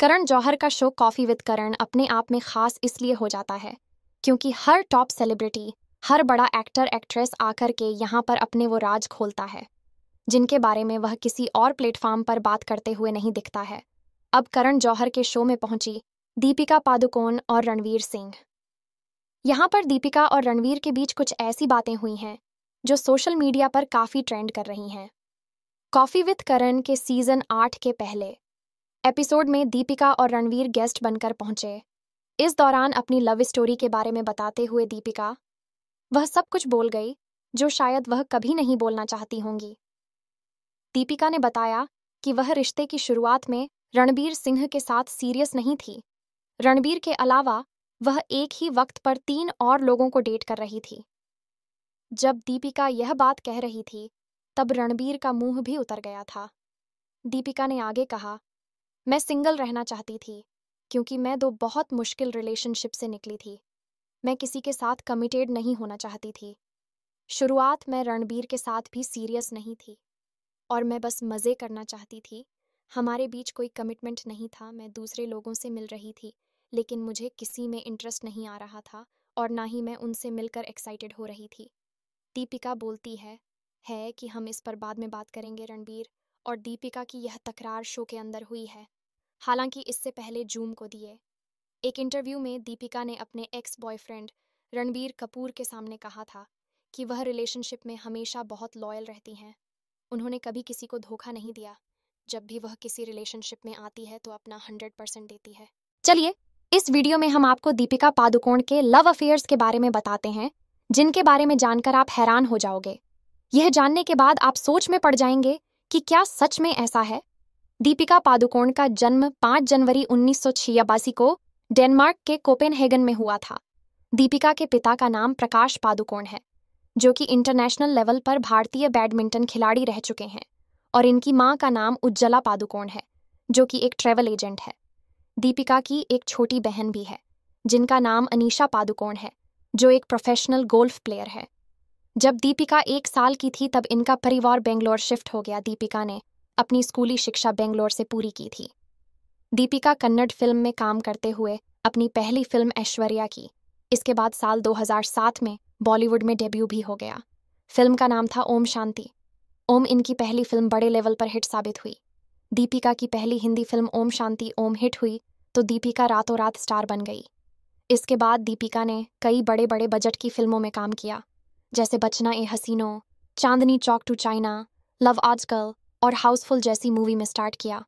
करण जौहर का show coffee with करण अपने आप में खास इसलिए हो जाता है क्योंकि हर टॉप सेलिब्रिटी हर बड़ा एक्टर एक्ट्रेस आकर के यहाँ पर अपने वो राज खोलता है जिनके बारे में वह किसी और प्लेटफॉर्म पर बात करते हुए नहीं दिखता है अब करण जौहर के शो में पहुंची दीपिका पादुकोण और रणवीर सिंह यहाँ पर दीपिका और रणवीर के बीच कुछ ऐसी बातें हुई हैं जो सोशल मीडिया पर काफ़ी ट्रेंड कर रही हैं कॉफ़ी विथ करण के सीज़न आठ के पहले एपिसोड में दीपिका और रणवीर गेस्ट बनकर पहुंचे इस दौरान अपनी लव स्टोरी के बारे में बताते हुए दीपिका वह सब कुछ बोल गई जो शायद वह कभी नहीं बोलना चाहती होंगी दीपिका ने बताया कि वह रिश्ते की शुरुआत में रणबीर सिंह के साथ सीरियस नहीं थी रणबीर के अलावा वह एक ही वक्त पर तीन और लोगों को डेट कर रही थी जब दीपिका यह बात कह रही थी तब रणबीर का मुंह भी उतर गया था दीपिका ने आगे कहा मैं सिंगल रहना चाहती थी क्योंकि मैं दो बहुत मुश्किल रिलेशनशिप से निकली थी मैं किसी के साथ कमिटेड नहीं होना चाहती थी शुरुआत में रणबीर के साथ भी सीरियस नहीं थी और मैं बस मज़े करना चाहती थी हमारे बीच कोई कमिटमेंट नहीं था मैं दूसरे लोगों से मिल रही थी लेकिन मुझे किसी में इंटरेस्ट नहीं आ रहा था और ना ही मैं उनसे मिलकर एक्साइटेड हो रही थी दीपिका बोलती है है कि हम इस पर बाद में बात करेंगे रणबीर और दीपिका की यह तकरार शो के अंदर हुई है हालांकि इससे पहले जूम को दिए एक इंटरव्यू में दीपिका ने अपने एक्स बॉयफ्रेंड रणबीर कपूर के सामने कहा था कि वह रिलेशनशिप में हमेशा बहुत लॉयल रहती हैं उन्होंने कभी किसी को धोखा नहीं दिया जब भी वह किसी रिलेशनशिप में आती है तो अपना हंड्रेड परसेंट देती है चलिए इस वीडियो में हम आपको दीपिका पादुकोण के लव अफेयर्स के बारे में बताते हैं जिनके बारे में जानकर आप हैरान हो जाओगे यह जानने के बाद आप सोच में पड़ जाएंगे कि क्या सच में ऐसा है दीपिका पादुकोण का जन्म 5 जनवरी उन्नीस को डेनमार्क के कोपेनहेगन में हुआ था दीपिका के पिता का नाम प्रकाश पादुकोण है जो कि इंटरनेशनल लेवल पर भारतीय बैडमिंटन खिलाड़ी रह चुके हैं और इनकी मां का नाम उज्ज्वला पादुकोण है जो कि एक ट्रेवल एजेंट है दीपिका की एक छोटी बहन भी है जिनका नाम अनीशा पादुकोण है जो एक प्रोफेशनल गोल्फ प्लेयर है जब दीपिका एक साल की थी तब इनका परिवार बेंगलोर शिफ्ट हो गया दीपिका ने अपनी स्कूली शिक्षा बेंगलोर से पूरी की थी दीपिका कन्नड़ फिल्म में काम करते हुए अपनी पहली फिल्म ऐश्वर्या की इसके बाद साल 2007 में बॉलीवुड में डेब्यू भी हो गया फिल्म का नाम था ओम शांति ओम इनकी पहली फिल्म बड़े लेवल पर हिट साबित हुई दीपिका की पहली हिंदी फिल्म ओम शांति ओम हिट हुई तो दीपिका रातों रात स्टार बन गई इसके बाद दीपिका ने कई बड़े बड़े बजट की फिल्मों में काम किया जैसे Bachna Ae Haseeno Chandni Chowk to China love Aajkal और हाउसफुल जैसी मूवी में स्टार्ट किया